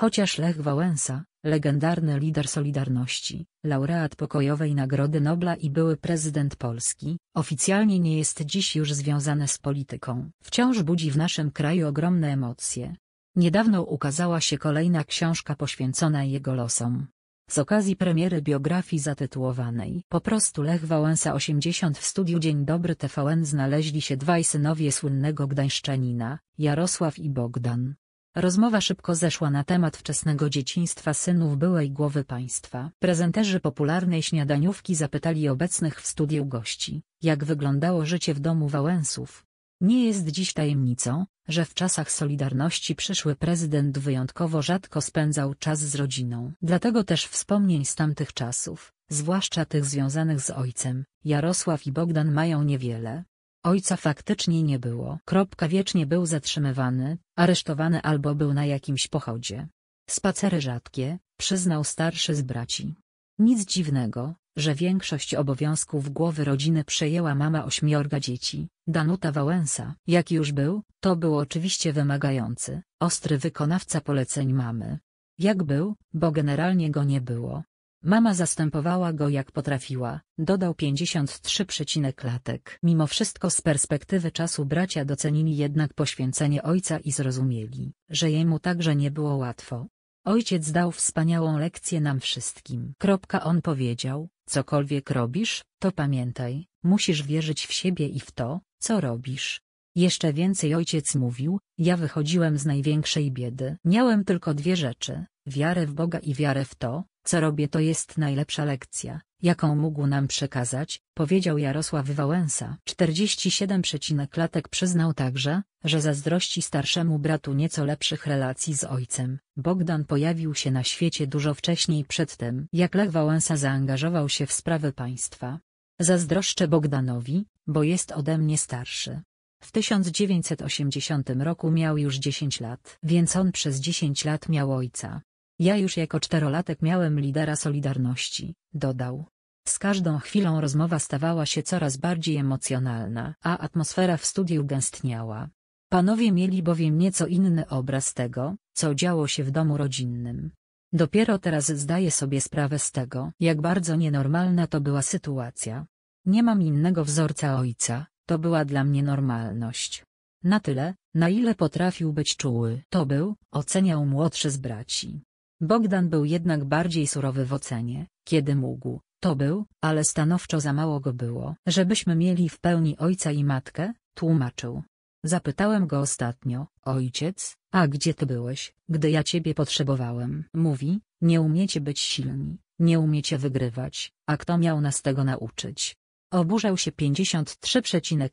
Chociaż Lech Wałęsa, legendarny lider Solidarności, laureat pokojowej Nagrody Nobla i były prezydent Polski, oficjalnie nie jest dziś już związany z polityką. Wciąż budzi w naszym kraju ogromne emocje. Niedawno ukazała się kolejna książka poświęcona jego losom. Z okazji premiery biografii zatytułowanej Po prostu Lech Wałęsa 80 w studiu Dzień Dobry TVN znaleźli się dwaj synowie słynnego gdańszczanina, Jarosław i Bogdan. Rozmowa szybko zeszła na temat wczesnego dzieciństwa synów byłej głowy państwa. Prezenterzy popularnej śniadaniówki zapytali obecnych w studiu gości, jak wyglądało życie w domu Wałęsów. Nie jest dziś tajemnicą, że w czasach Solidarności przyszły prezydent wyjątkowo rzadko spędzał czas z rodziną. Dlatego też wspomnień z tamtych czasów, zwłaszcza tych związanych z ojcem, Jarosław i Bogdan mają niewiele. Ojca faktycznie nie było. Kropka wiecznie był zatrzymywany, aresztowany albo był na jakimś pochodzie. Spacery rzadkie, przyznał starszy z braci. Nic dziwnego, że większość obowiązków głowy rodziny przejęła mama ośmiorga dzieci, Danuta Wałęsa. Jak już był, to był oczywiście wymagający, ostry wykonawca poleceń mamy. Jak był, bo generalnie go nie było. Mama zastępowała go jak potrafiła, dodał 53 przecinek latek. Mimo wszystko z perspektywy czasu bracia docenili jednak poświęcenie ojca i zrozumieli, że jemu także nie było łatwo. Ojciec dał wspaniałą lekcję nam wszystkim. Kropka on powiedział, cokolwiek robisz, to pamiętaj, musisz wierzyć w siebie i w to, co robisz. Jeszcze więcej ojciec mówił, ja wychodziłem z największej biedy. Miałem tylko dwie rzeczy, wiarę w Boga i wiarę w to, co robię to jest najlepsza lekcja, jaką mógł nam przekazać, powiedział Jarosław Wałęsa. 47 przecinek latek przyznał także, że zazdrości starszemu bratu nieco lepszych relacji z ojcem. Bogdan pojawił się na świecie dużo wcześniej przed tym, jak Lech Wałęsa zaangażował się w sprawy państwa. Zazdroszczę Bogdanowi, bo jest ode mnie starszy. W 1980 roku miał już 10 lat, więc on przez 10 lat miał ojca. Ja już jako czterolatek miałem lidera Solidarności, dodał. Z każdą chwilą rozmowa stawała się coraz bardziej emocjonalna, a atmosfera w studiu gęstniała. Panowie mieli bowiem nieco inny obraz tego, co działo się w domu rodzinnym. Dopiero teraz zdaję sobie sprawę z tego, jak bardzo nienormalna to była sytuacja. Nie mam innego wzorca ojca, to była dla mnie normalność. Na tyle, na ile potrafił być czuły, to był, oceniał młodszy z braci. Bogdan był jednak bardziej surowy w ocenie, kiedy mógł, to był, ale stanowczo za mało go było. Żebyśmy mieli w pełni ojca i matkę, tłumaczył. Zapytałem go ostatnio, ojciec, a gdzie ty byłeś, gdy ja ciebie potrzebowałem? Mówi, nie umiecie być silni, nie umiecie wygrywać, a kto miał nas tego nauczyć? Oburzał się 53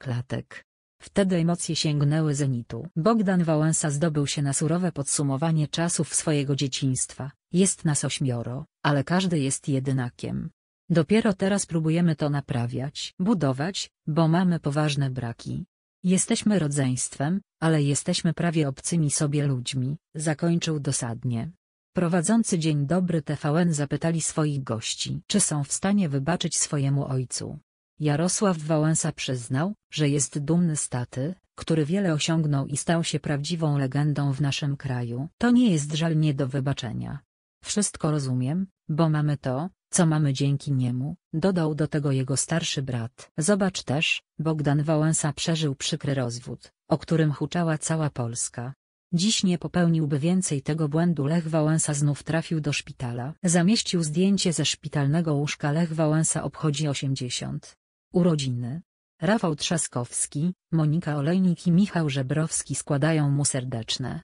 latek. Wtedy emocje sięgnęły zenitu. Bogdan Wałęsa zdobył się na surowe podsumowanie czasów swojego dzieciństwa. Jest nas ośmioro, ale każdy jest jedynakiem. Dopiero teraz próbujemy to naprawiać, budować, bo mamy poważne braki. Jesteśmy rodzeństwem, ale jesteśmy prawie obcymi sobie ludźmi, zakończył dosadnie. Prowadzący Dzień Dobry TVN zapytali swoich gości, czy są w stanie wybaczyć swojemu ojcu. Jarosław Wałęsa przyznał, że jest dumny z taty, który wiele osiągnął i stał się prawdziwą legendą w naszym kraju. To nie jest żal nie do wybaczenia. Wszystko rozumiem, bo mamy to, co mamy dzięki niemu, dodał do tego jego starszy brat. Zobacz też, Bogdan Wałęsa przeżył przykry rozwód, o którym huczała cała Polska. Dziś nie popełniłby więcej tego błędu Lech Wałęsa znów trafił do szpitala. Zamieścił zdjęcie ze szpitalnego łóżka Lech Wałęsa obchodzi 80. Urodziny. Rafał Trzaskowski, Monika Olejnik i Michał Żebrowski składają mu serdeczne,